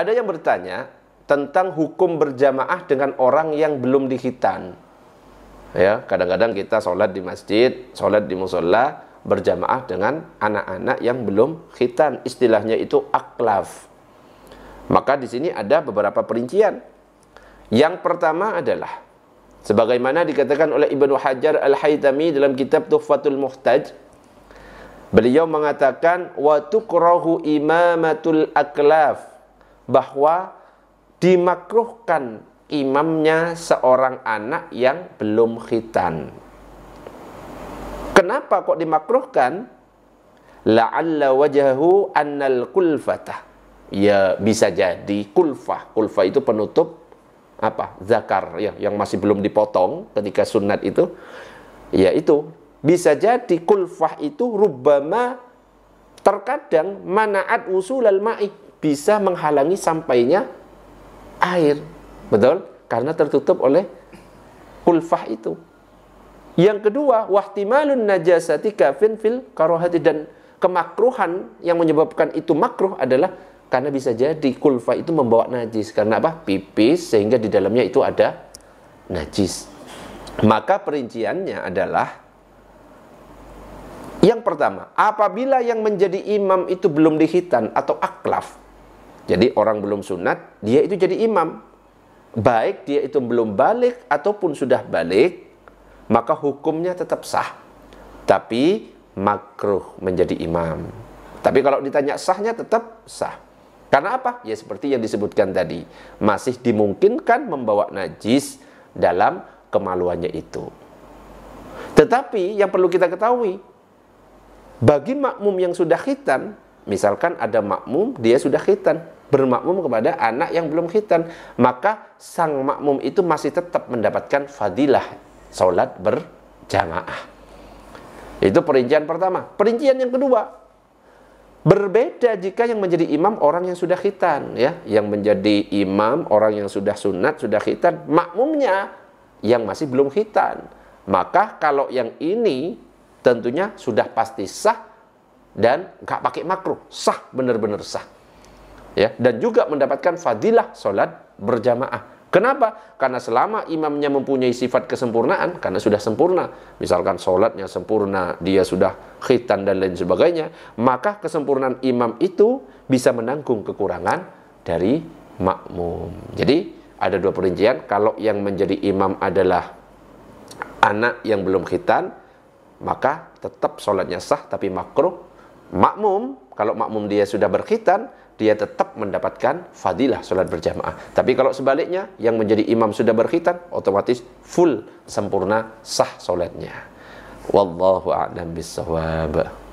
Ada yang bertanya tentang hukum berjamaah dengan orang yang belum dihitan. Ya, kadang-kadang kita sholat di masjid, sholat di musola, berjamaah dengan anak-anak yang belum khitan. Istilahnya itu aklaf. Maka di sini ada beberapa perincian. Yang pertama adalah sebagaimana dikatakan oleh Ibnu Hajar Al-Haytami dalam kitab Tuhfatul Muhtaj beliau mengatakan wa imamatul aklaf bahwa dimakruhkan imamnya seorang anak yang belum khitan. Kenapa kok dimakruhkan? La'alla wajahu annal kulfata. Ya bisa jadi kulfah. Kulfah itu penutup apa? Zakar ya yang masih belum dipotong ketika sunat itu. Ya itu bisa jadi kulfah itu rubama terkadang manaat usul al ma'i bisa menghalangi sampainya air. Betul? Karena tertutup oleh kulfah itu. Yang kedua, wahtimalun najasati kafin fil karohati dan kemakruhan yang menyebabkan itu makruh adalah karena bisa jadi kulfah itu membawa najis karena apa pipis sehingga di dalamnya itu ada najis maka perinciannya adalah yang pertama apabila yang menjadi imam itu belum dihitan atau aklaf jadi orang belum sunat, dia itu jadi imam. Baik dia itu belum balik ataupun sudah balik, maka hukumnya tetap sah. Tapi makruh menjadi imam. Tapi kalau ditanya sahnya tetap sah. Karena apa? Ya seperti yang disebutkan tadi, masih dimungkinkan membawa najis dalam kemaluannya itu. Tetapi yang perlu kita ketahui, bagi makmum yang sudah khitan, Misalkan ada makmum, dia sudah khitan, bermakmum kepada anak yang belum khitan, maka sang makmum itu masih tetap mendapatkan fadilah salat berjamaah. Itu perincian pertama. Perincian yang kedua, Berbeda jika yang menjadi imam orang yang sudah khitan ya, yang menjadi imam orang yang sudah sunat, sudah khitan, makmumnya yang masih belum khitan. Maka kalau yang ini tentunya sudah pasti sah dan nggak pakai makruh, sah benar-benar sah. Ya, dan juga mendapatkan fadilah salat berjamaah. Kenapa? Karena selama imamnya mempunyai sifat kesempurnaan, karena sudah sempurna, misalkan sholatnya sempurna, dia sudah khitan dan lain sebagainya, maka kesempurnaan imam itu bisa menanggung kekurangan dari makmum. Jadi ada dua perincian, kalau yang menjadi imam adalah anak yang belum khitan, maka tetap sholatnya sah tapi makruh makmum, kalau makmum dia sudah berkhitan, dia tetap mendapatkan fadilah sholat berjamaah. Tapi kalau sebaliknya, yang menjadi imam sudah berkhitan, otomatis full, sempurna, sah sholatnya. Wallahu a'lam bisawab.